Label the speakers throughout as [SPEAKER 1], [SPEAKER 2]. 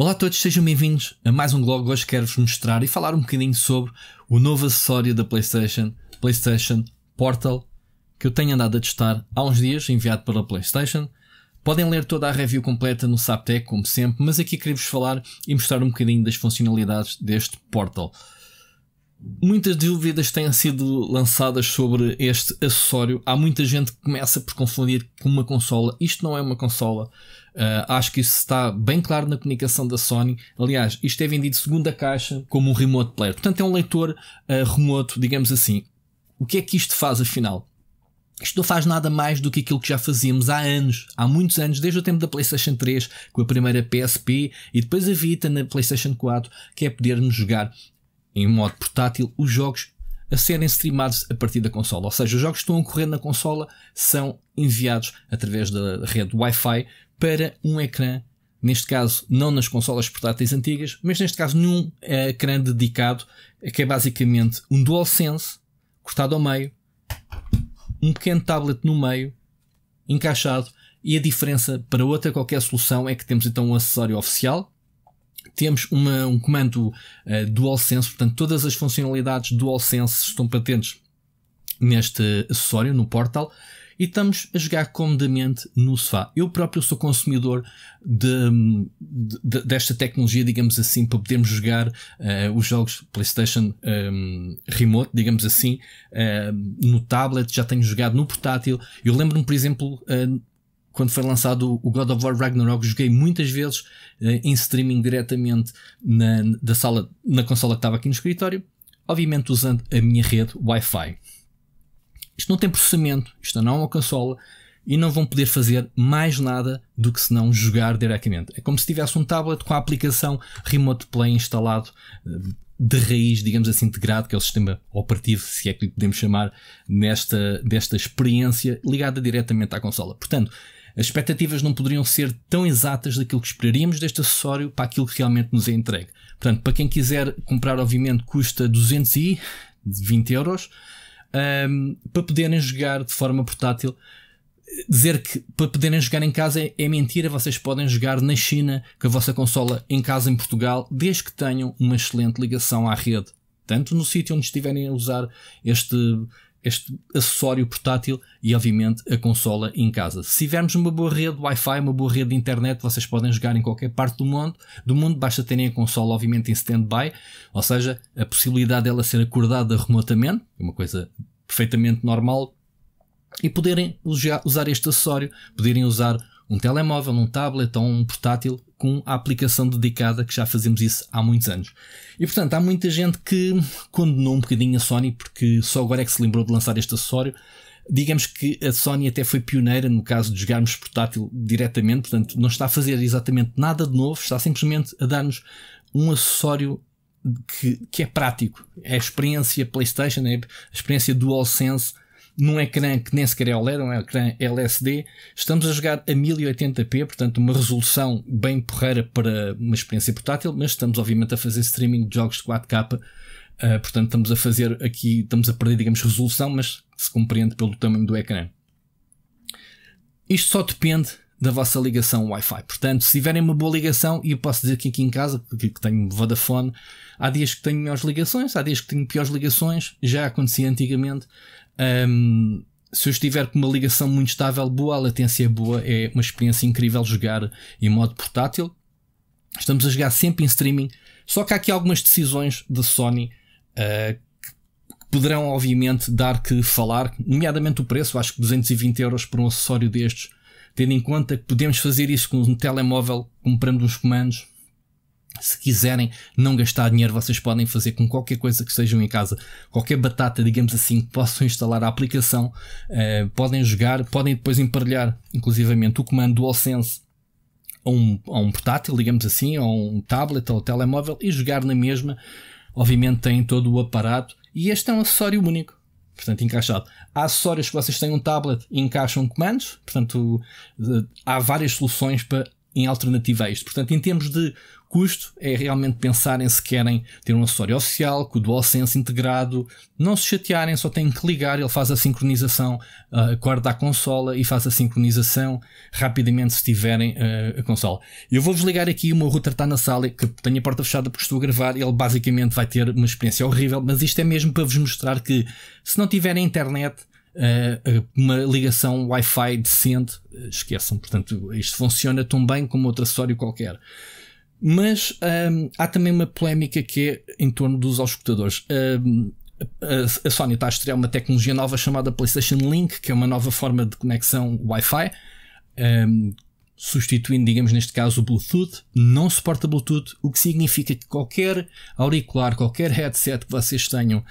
[SPEAKER 1] Olá a todos, sejam bem-vindos a mais um blog. Hoje quero-vos mostrar e falar um bocadinho sobre o novo acessório da PlayStation, PlayStation Portal, que eu tenho andado a testar há uns dias, enviado pela PlayStation. Podem ler toda a review completa no Saptec, como sempre, mas aqui queria-vos falar e mostrar um bocadinho das funcionalidades deste Portal. Muitas dúvidas têm sido lançadas sobre este acessório. Há muita gente que começa por confundir com uma consola. Isto não é uma consola. Uh, acho que isso está bem claro na comunicação da Sony. Aliás, isto é vendido segunda caixa como um remote player. Portanto, é um leitor uh, remoto, digamos assim. O que é que isto faz afinal? Isto não faz nada mais do que aquilo que já fazíamos há anos, há muitos anos, desde o tempo da PlayStation 3, com a primeira PSP e depois a Vita na PlayStation 4, que é podermos jogar em modo portátil, os jogos a serem streamados a partir da consola. Ou seja, os jogos que estão ocorrendo na consola são enviados através da rede Wi-Fi para um ecrã, neste caso não nas consolas portáteis antigas, mas neste caso num eh, ecrã dedicado, eh, que é basicamente um DualSense cortado ao meio, um pequeno tablet no meio, encaixado, e a diferença para outra qualquer solução é que temos então um acessório oficial, temos uma, um comando uh, DualSense, portanto, todas as funcionalidades DualSense estão patentes neste acessório, no Portal, e estamos a jogar comodamente no sofá. Eu próprio sou consumidor de, de, desta tecnologia, digamos assim, para podermos jogar uh, os jogos PlayStation um, ehm, Remote, digamos assim, uh, no tablet, já tenho jogado no portátil. Eu lembro-me, por exemplo, uh, quando foi lançado o God of War Ragnarok, joguei muitas vezes eh, em streaming diretamente na, da sala, na consola que estava aqui no escritório, obviamente usando a minha rede Wi-Fi. Isto não tem processamento, isto não é uma consola e não vão poder fazer mais nada do que se não jogar diretamente. É como se tivesse um tablet com a aplicação Remote Play instalado eh, de raiz, digamos assim, integrado, que é o sistema operativo, se é que lhe podemos chamar, nesta, desta experiência ligada diretamente à consola. Portanto, as expectativas não poderiam ser tão exatas daquilo que esperaríamos deste acessório para aquilo que realmente nos é entregue. Portanto, para quem quiser comprar, obviamente custa 220 euros um, para poderem jogar de forma portátil. Dizer que para poderem jogar em casa é, é mentira, vocês podem jogar na China com a vossa consola em casa em Portugal, desde que tenham uma excelente ligação à rede tanto no sítio onde estiverem a usar este este acessório portátil e, obviamente, a consola em casa. Se tivermos uma boa rede Wi-Fi, uma boa rede de internet, vocês podem jogar em qualquer parte do mundo. Do mundo basta terem a consola, obviamente, em stand-by, ou seja, a possibilidade dela ser acordada remotamente, é uma coisa perfeitamente normal, e poderem usar este acessório, poderem usar um telemóvel, um tablet ou um portátil com a aplicação dedicada que já fazemos isso há muitos anos. E portanto, há muita gente que condenou um bocadinho a Sony porque só agora é que se lembrou de lançar este acessório. Digamos que a Sony até foi pioneira no caso de jogarmos portátil diretamente, portanto, não está a fazer exatamente nada de novo, está simplesmente a dar-nos um acessório que, que, é prático. É a experiência PlayStation, é a experiência DualSense num ecrã que nem sequer é OLED, é um ecrã LSD. Estamos a jogar a 1080p, portanto, uma resolução bem porreira para uma experiência portátil, mas estamos, obviamente, a fazer streaming de jogos de 4K. Uh, eh, portanto, estamos a fazer aqui, estamos a perder, digamos, resolução, mas se compreende pelo tamanho do ecrã. Isto só depende da vossa ligação Wi-Fi. Portanto, se tiverem uma boa ligação, e eu posso dizer que aqui em casa, porque tenho Vodafone, há dias que tenho melhores ligações, há dias que tenho piores ligações, já acontecia antigamente, um, se eu estiver com uma ligação muito estável, boa, a latência é boa, é uma experiência incrível jogar em modo portátil. Estamos a jogar sempre em streaming, só que há aqui algumas decisões da de Sony uh, que poderão, obviamente, dar que falar, nomeadamente o preço, acho que 220 euros por um acessório destes, tendo em conta que podemos fazer isso com um telemóvel comprando os comandos se quiserem não gastar dinheiro, vocês podem fazer com qualquer coisa que estejam em casa, qualquer batata, digamos assim, que possam instalar a aplicação, uh, podem jogar, podem depois emparelhar, inclusivamente, o comando DualSense a um, a um portátil, digamos assim, a um tablet ou um telemóvel e jogar na mesma. Obviamente tem todo o aparato e este é um acessório único portanto, encaixado. Há acessórios que vocês têm um tablet e encaixam comandos, portanto, eh, há várias soluções para, em alternativa a isto. Portanto, em termos de custo é realmente pensarem se querem ter um acessório oficial, com o DualSense integrado, não se chatearem, só têm que ligar, ele faz a sincronização, uh, acorda a consola e faz a sincronização rapidamente se tiverem uh, a consola. Eu vou-vos ligar aqui, o meu router está na sala, que tenho a porta fechada porque estou a gravar, ele basicamente vai ter uma experiência horrível, mas isto é mesmo para vos mostrar que se não tiverem internet, ah, uma ligação Wi-Fi decente, esqueçam. Portanto, isto funciona tão bem como outro acessório qualquer. Mas hum, há também uma polémica que é em torno dos auscultadores. Hum, a Sony está a estrear uma tecnologia nova chamada PlayStation Link, que é uma nova forma de conexão Wi-Fi, um, substituindo, digamos, neste caso, o Bluetooth. Não suporta Bluetooth, o que significa que qualquer auricular, qualquer headset que vocês tenham uh,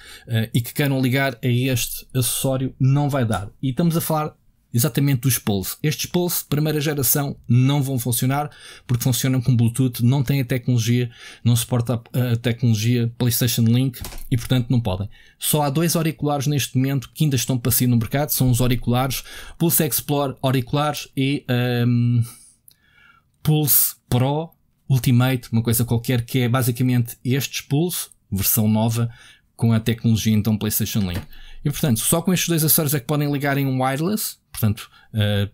[SPEAKER 1] e que queiram ligar a este acessório não vai dar. E estamos a falar exatamente dos Pulse. Estes Pulse, primeira geração, não vão funcionar porque funcionam com Bluetooth, não têm a tecnologia, não suporta a, tecnologia PlayStation Link e, portanto, não podem. Só há dois auriculares neste momento que ainda estão para no mercado, são os auriculares Pulse Explore auriculares e um, Pulse Pro Ultimate, uma coisa qualquer que é basicamente estes Pulse, versão nova, com a tecnologia então PlayStation Link. E portanto, só com estes dois acessórios é que podem ligar em um wireless, Portanto, uh,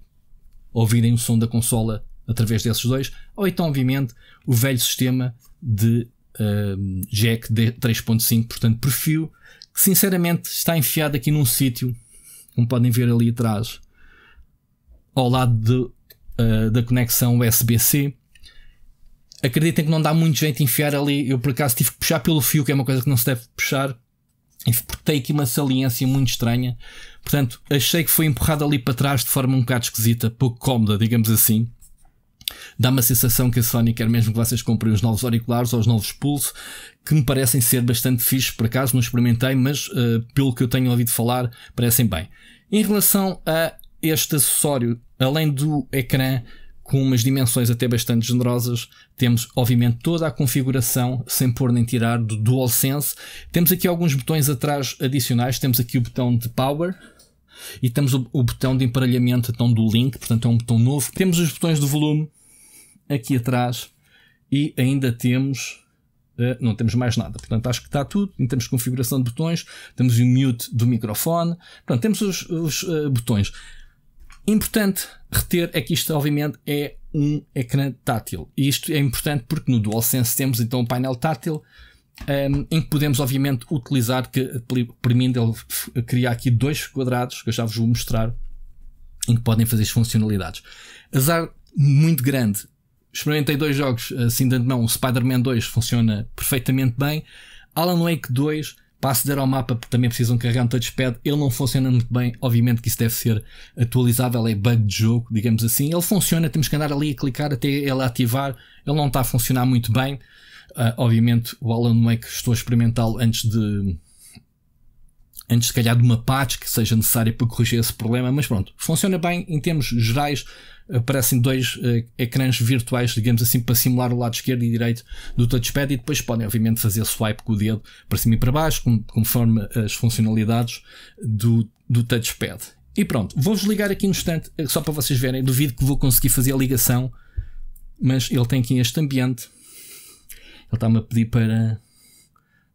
[SPEAKER 1] ouvirem o som da consola através desses dois, ou então, obviamente, o velho sistema de uh, jack 3.5, portanto, perfil, que sinceramente está enfiado aqui num sítio, como podem ver ali atrás, ao lado de, uh, da conexão USB-C. Acreditem que não dá muito jeito enfiar ali. Eu por acaso tive que puxar pelo fio, que é uma coisa que não se deve puxar, porque tem aqui uma saliência muito estranha. Portanto, achei que foi empurrado ali para trás de forma um bocado esquisita, pouco cómoda, digamos assim. Dá-me a sensação que a Sony quer mesmo que vocês comprem os novos auriculares ou os novos Pulse, que me parecem ser bastante fixos, por acaso não experimentei, mas uh, pelo que eu tenho ouvido falar, parecem bem. Em relação a este acessório, além do ecrã com umas dimensões até bastante generosas, temos obviamente toda a configuração sem pôr nem tirar do DualSense. Temos aqui alguns botões atrás adicionais, temos aqui o botão de power, e temos o, o botão de emparelhamento então, do link, portanto é um botão novo. Temos os botões de volume aqui atrás e ainda temos Uh, não temos mais nada. Portanto, acho que está tudo. Em termos de configuração de botões, temos o mute do microfone. Portanto, temos os, os uh, botões. Importante reter é que isto, obviamente, é um ecrã tátil. E isto é importante porque no DualSense temos então o um painel tátil um, em que podemos, obviamente, utilizar, que permite ele criar aqui dois quadrados que eu já vos vou mostrar, em que podem fazer as funcionalidades. Azar muito grande. Experimentei dois jogos assim de antemão. O Spider-Man 2 funciona perfeitamente bem. Alan Wake 2 para aceder ao mapa porque também precisam carregar um touchpad. Ele não funciona muito bem, obviamente que isso deve ser atualizável, é bug de jogo, digamos assim. Ele funciona, temos que andar ali a clicar até ele ativar. Ele não está a funcionar muito bem. Uh, obviamente o Alan Wake estou a experimentá-lo antes de antes se calhar de uma patch que seja necessária para corrigir esse problema, mas pronto, funciona bem em termos gerais, aparecem dois uh, ecrãs virtuais, digamos assim, para simular o lado esquerdo e direito do touchpad e depois podem obviamente fazer swipe com o dedo para cima e para baixo, com, conforme as funcionalidades do, do touchpad. E pronto, vou desligar aqui no instante, eh, só para vocês verem, duvido que vou conseguir fazer a ligação, mas ele tem aqui este ambiente, ele está-me a pedir para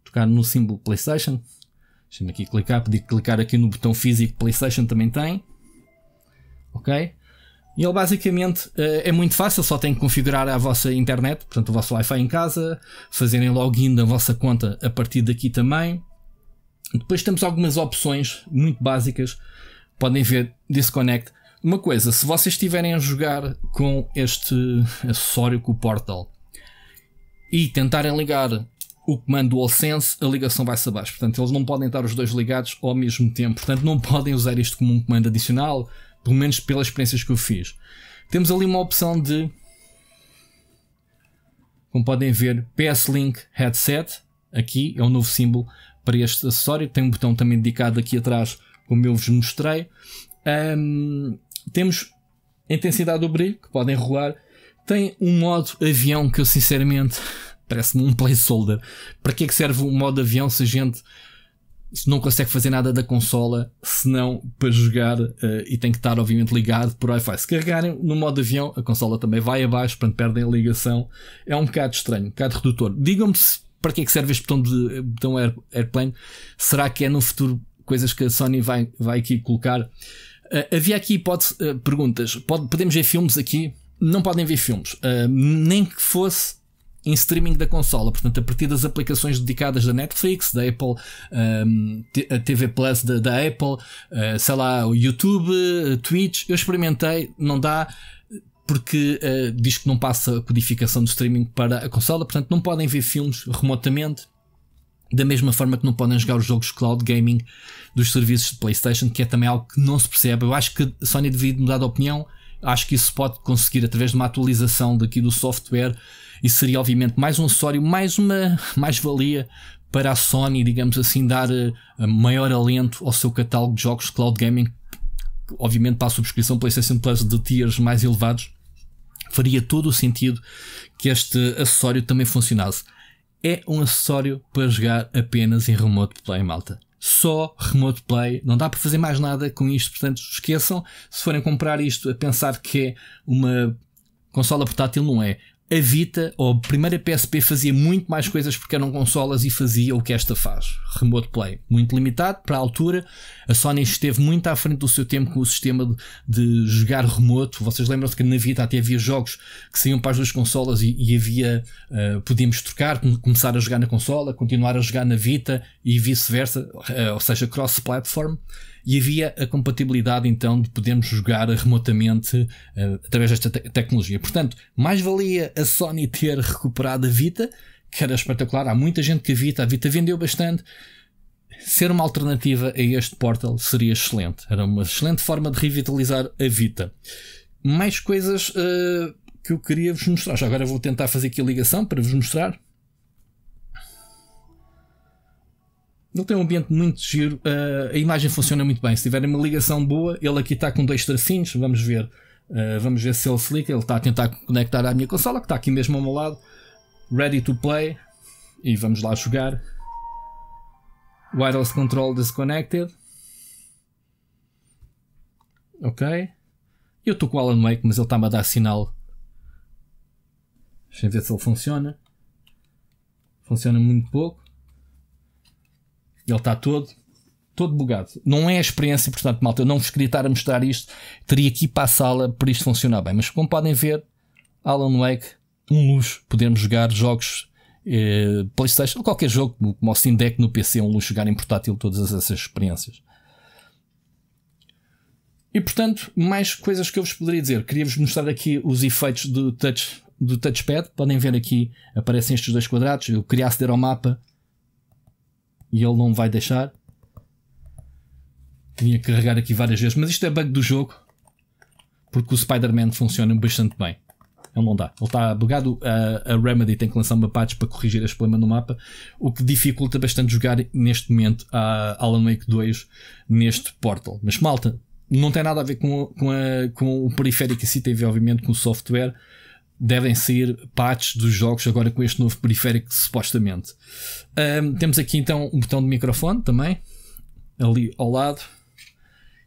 [SPEAKER 1] tocar no símbolo PlayStation, Deixa-me aqui clicar, podia clicar aqui no botão físico PlayStation também tem. Ok? E ele basicamente eh, é muito fácil, só tem que configurar a vossa internet, portanto o vosso Wi-Fi em casa, fazerem login da vossa conta a partir daqui também. Depois temos algumas opções muito básicas, podem ver Disconnect. Uma coisa, se vocês estiverem a jogar com este acessório, com o Portal, e tentarem ligar o comando AllSense, a ligação vai-se abaixo. Portanto, eles não podem estar os dois ligados ao mesmo tempo. Portanto, não podem usar isto como um comando adicional, pelo menos pelas experiências que eu fiz. Temos ali uma opção de, como podem ver, PS-Link Headset. Aqui é um novo símbolo para este acessório. Tem um botão também dedicado aqui atrás, como eu vos mostrei. Um, temos intensidade do brilho, que podem rolar. Tem um modo avião que eu sinceramente parece-me um placeholder. Para que é que serve o modo avião se a gente se não consegue fazer nada da consola senão para jogar uh, e tem que estar obviamente ligado por Wi-Fi. Se carregarem no modo avião, a consola também vai abaixo, portanto perdem a ligação. É um bocado estranho, um bocado redutor. Digam-me para que é que serve este botão de botão air, airplane? Será que é no futuro coisas que a Sony vai, vai aqui colocar? Uh, havia aqui hipótese, uh, perguntas. Pod, podemos ver filmes aqui? Não podem ver filmes, nem que fosse em streaming da consola, portanto, a partir das aplicações dedicadas da Netflix, da Apple, um, a TV Plus da, da Apple, uh, sei lá, o YouTube, uh, Twitch. Eu experimentei, não dá porque uh, diz que não passa a codificação do streaming para a consola, portanto, não podem ver filmes remotamente. Da mesma forma que não podem jogar os jogos cloud gaming dos serviços de PlayStation, que é também algo que não se percebe. Eu acho que a Sony devia mudar de opinião. Acho que isso pode conseguir através de uma atualização daqui do software isso seria, obviamente, mais um acessório, mais uma mais-valia para a Sony, digamos assim, dar eh, maior alento ao seu catálogo de jogos de cloud gaming. Obviamente, para a subscrição PlayStation Plus de tiers mais elevados, faria todo o sentido que este acessório também funcionasse. É um acessório para jogar apenas em remote play, malta só remote play, não dá para fazer mais nada com isto, portanto esqueçam se forem comprar isto a pensar que é uma consola portátil, não é a Vita, ou a primeira PSP, fazia muito mais coisas porque eram consolas e fazia o que esta faz. Remote play. Muito limitado para a altura. A Sony esteve muito à frente do seu tempo com o sistema de, de jogar remoto. Vocês lembram-se que na Vita até havia jogos que saíam para as duas consolas e, e havia. Uh, podíamos trocar, começar a jogar na consola, continuar a jogar na Vita e vice-versa, uh, ou seja, cross-platform. E havia a compatibilidade então de podermos jogar remotamente uh, através desta te tecnologia. Portanto, mais valia a Sony ter recuperado a Vita, que era espetacular. Há muita gente que a Vita, a Vita vendeu bastante. Ser uma alternativa a este Portal seria excelente. Era uma excelente forma de revitalizar a Vita. Mais coisas uh, que eu queria vos mostrar. Já agora vou tentar fazer aqui a ligação para vos mostrar. Ele tem um ambiente muito giro, uh, a imagem funciona muito bem. Se tiverem uma ligação boa, ele aqui está com dois tracinhos, vamos ver. Uh, vamos ver se ele se liga. Ele está a tentar conectar à minha consola, que está aqui mesmo ao meu lado. Ready to play. E vamos lá jogar. Wireless control disconnected. Ok. Eu estou com o Alan Wake, mas ele está-me a dar sinal. Deixa eu ver se ele funciona. Funciona muito pouco. Ele está todo, todo bugado. Não é a experiência, portanto, malta, eu não vos queria estar a mostrar isto. Teria que ir para a sala para isto funcionar bem. Mas como podem ver, Alan Wake, um luxo. Podemos jogar jogos eh, PlayStation, qualquer jogo, como o Steam Deck no PC, é um luxo jogar em portátil todas essas experiências. E portanto, mais coisas que eu vos poderia dizer. Queria-vos mostrar aqui os efeitos do, touch, do touchpad. Podem ver aqui, aparecem estes dois quadrados. Eu queria aceder ao mapa, e ele não vai deixar. Tinha que carregar aqui várias vezes, mas isto é bug do jogo porque o Spider-Man funciona bastante bem. Ele não dá. Ele está bugado. A, a, Remedy tem que lançar uma patch para corrigir este problema no mapa, o que dificulta bastante jogar neste momento a Alan Wake 2 neste Portal. Mas malta, não tem nada a ver com, com, a, com o periférico em si, tem a ver, obviamente, com o software devem sair patches dos jogos agora com este novo periférico, supostamente. Um, temos aqui então um botão de microfone também, ali ao lado.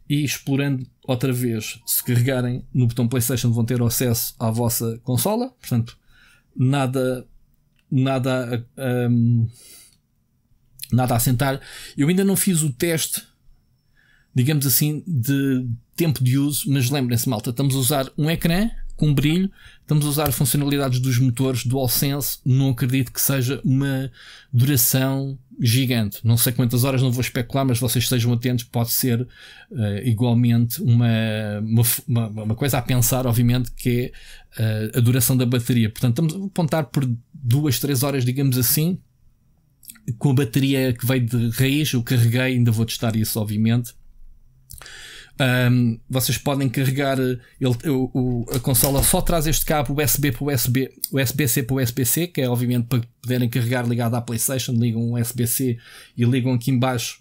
[SPEAKER 1] E explorando outra vez, se carregarem no botão PlayStation, vão ter acesso à vossa consola. Portanto, nada, nada, um, nada a sentar. Eu ainda não fiz o teste, digamos assim, de tempo de uso, mas lembrem-se, malta, estamos a usar um ecrã com brilho. Estamos a usar funcionalidades dos motores DualSense. Não acredito que seja uma duração gigante. Não sei quantas horas, não vou especular, mas vocês estejam atentos. Pode ser uh, igualmente uma, uma, uma, coisa a pensar, obviamente, que é uh, a duração da bateria. Portanto, estamos a apontar por duas, três horas, digamos assim. Com a bateria que veio de raiz, eu carreguei, ainda vou testar isso, obviamente. Um, vocês podem carregar eh, ele, o, o, a consola só traz este cabo USB para USB, USB-C para USB-C, que é obviamente para poderem carregar ligado à PlayStation, ligam USB-C e ligam aqui embaixo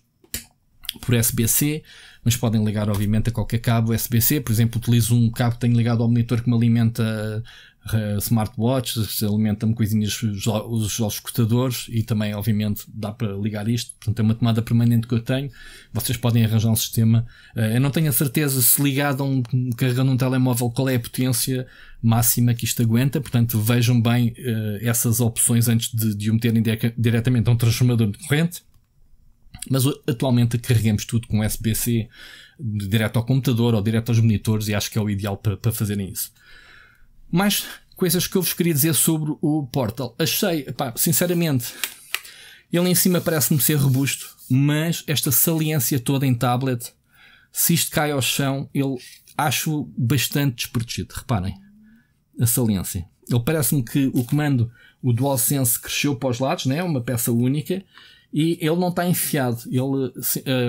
[SPEAKER 1] por USB-C, mas podem ligar obviamente a qualquer cabo USB-C, por exemplo, utilizo um cabo que tenho ligado ao monitor que me alimenta eh, smartwatches, alimenta-me coisinhas os, os, os escutadores e também, obviamente, dá para ligar isto. Portanto, é uma tomada permanente que eu tenho. Vocês podem arranjar um sistema. Eh, eu não tenho a certeza se ligado a um carregando um telemóvel qual é a potência máxima que isto aguenta. Portanto, vejam bem eh, essas opções antes de, de o meterem diretamente a um transformador de corrente. Mas uh, atualmente carregamos tudo com USB-C direto ao computador ou direto aos monitores e acho que é o ideal para, para fazerem isso. Mais coisas que eu vos queria dizer sobre o Portal. Achei, pá, sinceramente, ele em cima parece-me ser robusto, mas esta saliência toda em tablet, se isto cai ao chão, ele acho bastante desperdiçado. Reparem, a saliência. Ele parece-me que o comando, o DualSense, cresceu para os lados, né? uma peça única, e ele não está enfiado, ele,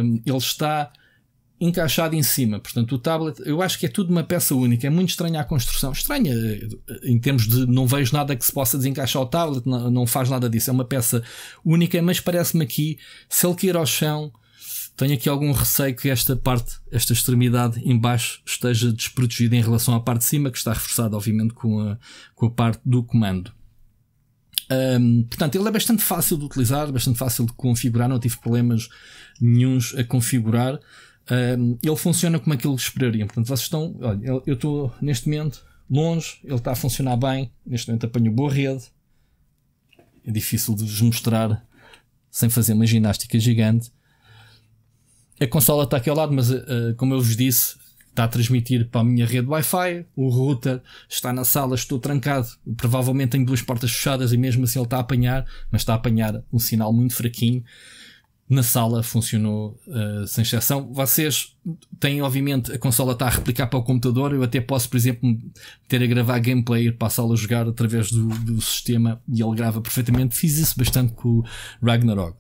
[SPEAKER 1] hum, ele está encaixado em cima. Portanto, o tablet, eu acho que é tudo uma peça única. É muito estranha a construção. Estranha eh, em termos de não vejo nada que se possa desencaixar o tablet, não, não faz nada disso. É uma peça única, mas parece-me aqui, se ele cair ao chão, tenho aqui algum receio que esta parte, esta extremidade embaixo esteja desprotegida em relação à parte de cima, que está reforçada, obviamente, com a, com a parte do comando. Um, portanto, ele é bastante fácil de utilizar, bastante fácil de configurar, não tive problemas nenhums a configurar ele funciona como aquilo que esperariam. Portanto, vocês estão. Olha, eu estou neste momento longe, ele está a funcionar bem. Neste momento apanho boa rede. É difícil de vos mostrar sem fazer uma ginástica gigante. A consola está aqui ao lado, mas uh, como eu vos disse, está a transmitir para a minha rede Wi-Fi. O router está na sala, estou trancado. Provavelmente tenho duas portas fechadas e mesmo assim ele está a apanhar, mas está a apanhar um sinal muito fraquinho na sala funcionou uh, sem exceção. Vocês têm, obviamente, a consola está a replicar para o computador. Eu até posso, por exemplo, ter a gravar gameplay para a sala jogar através do, do sistema e ele grava perfeitamente. Fiz isso bastante com o Ragnarok.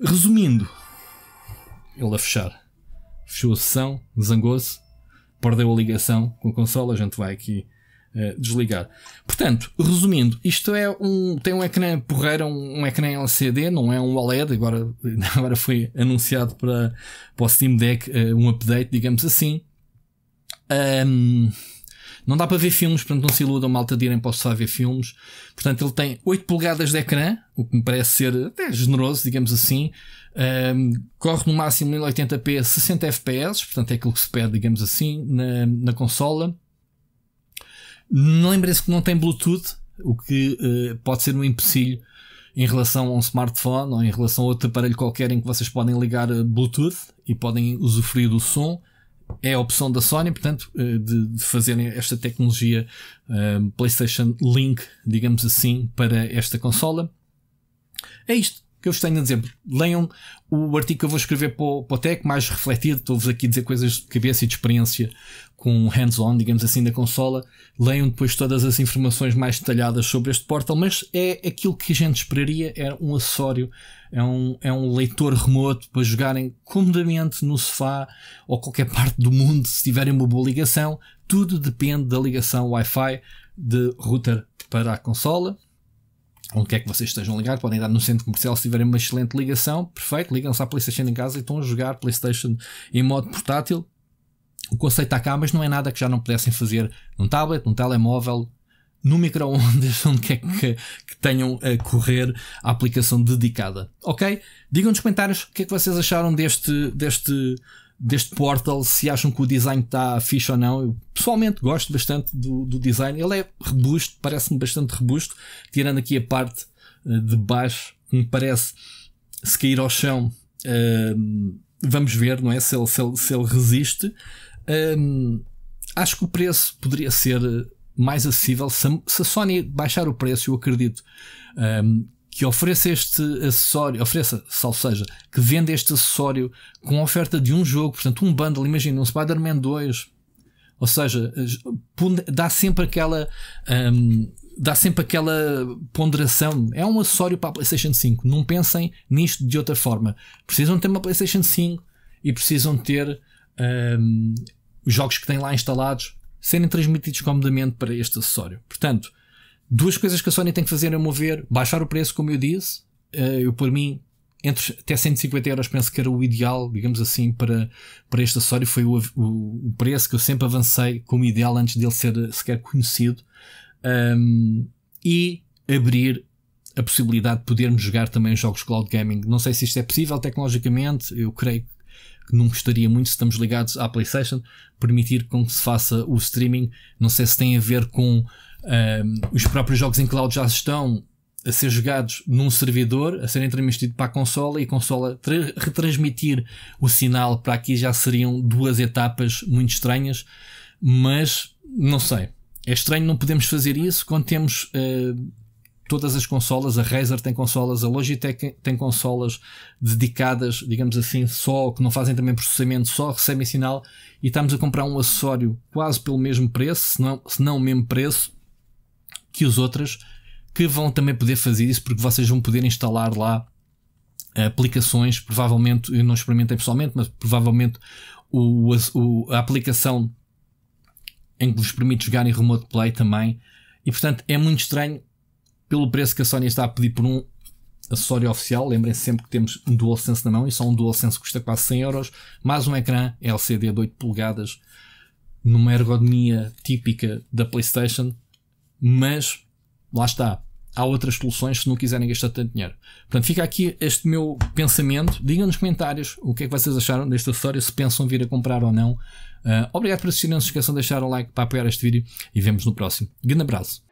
[SPEAKER 1] Resumindo, ele a fechar. Fechou a sessão, zangou-se, perdeu a ligação com a consola. A gente vai aqui eh, desligar. Portanto, resumindo, isto é um, tem um ecrã porreira, um, um ecrã LCD, não é um OLED, agora, agora foi anunciado para, para o Steam Deck eh, um update, digamos assim. Um, não dá para ver filmes, portanto não se iludam malta de irem para o ver filmes. Portanto, ele tem 8 polegadas de ecrã, o que me parece ser até generoso, digamos assim. Um, corre no máximo 1080p 60 fps, portanto é aquilo que se pede, digamos assim, na, na consola. Lembrem-se que não tem Bluetooth, o que uh, pode ser um empecilho em relação a um smartphone ou em relação a outro aparelho qualquer em que vocês podem ligar eh, Bluetooth e podem usufruir do som. É a opção da Sony, portanto, uh, de, de fazerem esta tecnologia uh, PlayStation Link, digamos assim, para esta consola. É isto que eu vos tenho a dizer, leiam o artigo que eu vou escrever para o, para o Tech, mais refletido, estou-vos aqui a dizer coisas de cabeça e de experiência com hands-on, digamos assim, da consola. Leiam depois todas as informações mais detalhadas sobre este portal, mas é aquilo que a gente esperaria, é um acessório, é um, é um leitor remoto para jogarem comodamente no sofá ou qualquer parte do mundo, se tiverem uma boa ligação. Tudo depende da ligação Wi-Fi de router para a consola onde quer é que vocês estejam ligados, podem dar no centro comercial se tiverem uma excelente ligação, perfeito, ligam-se à PlayStation em casa e estão a jogar PlayStation em modo portátil. O conceito está cá, mas não é nada que já não pudessem fazer num tablet, num telemóvel, no micro-ondas, onde quer é que, que, tenham a correr a aplicação dedicada. Ok? Digam nos comentários o que é que vocês acharam deste. deste deste Portal, se acham que o design está fixe ou não. Eu pessoalmente gosto bastante do, do design. Ele é robusto, parece-me bastante robusto, tirando aqui a parte eh, de baixo, que me parece se cair ao chão. Uh, vamos ver, não é? Se ele, se ele, se ele resiste. Ehm, acho que o preço poderia ser eh, mais acessível se a, se a Sony baixar o preço, eu acredito um, ehm, que ofereça este acessório, ofereça, salvo seja, que venda este acessório com oferta de um jogo, portanto, um bundle, imagina, um Spider-Man 2. Ou seja, dá sempre aquela. Um, dá sempre aquela ponderação. É um acessório para a PlayStation 5. Não pensem nisto de outra forma. Precisam ter uma PlayStation 5 e precisam ter um, jogos que têm lá instalados serem transmitidos comodamente para este acessório. Portanto, duas coisas que a Sony tem que fazer, a é mover baixar o preço, como eu disse. Eh, eu, por mim, entre até 150 euros penso que era o ideal, digamos assim, para, para este acessório. Foi o, o, o preço que eu sempre avancei como ideal antes dele ser sequer conhecido. Um, e abrir a possibilidade de podermos jogar também jogos cloud gaming. Não sei se isto é possível tecnologicamente, eu creio que não gostaria muito se estamos ligados à PlayStation, permitir com que se faça o streaming. Não sei se tem a ver com um, os próprios jogos em cloud já estão a ser jogados num servidor, a serem transmitidos para a consola e a consola retransmitir o sinal para aqui já seriam duas etapas muito estranhas, mas não sei. É estranho não podemos fazer isso quando temos uh, todas as consolas, a Razer tem consolas, a Logitech tem consolas dedicadas, digamos assim, só, que não fazem também processamento, só recebem sinal e estamos a comprar um acessório quase pelo mesmo preço, se não, se não o mesmo preço, que os outras, que vão também poder fazer isso, porque vocês vão poder instalar lá aplicações, provavelmente, eu não experimentei pessoalmente, mas provavelmente o, o, a aplicação em que vos permite jogar em remote play também. E portanto é muito estranho pelo preço que a Sony está a pedir por um acessório oficial. Lembrem-se sempre que temos um DualSense na mão e só um DualSense custa quase 100 euros, mais um ecrã LCD de 8 polegadas numa ergonomia típica da PlayStation mas lá está. Há outras soluções se não quiserem gastar tanto dinheiro. Portanto, fica aqui este meu pensamento. Digam nos comentários o que é que vocês acharam deste acessório, se pensam vir a comprar ou não. Uh, obrigado por assistir. Não se esqueçam de deixar o like para apoiar este vídeo e vemos no próximo. Grande abraço.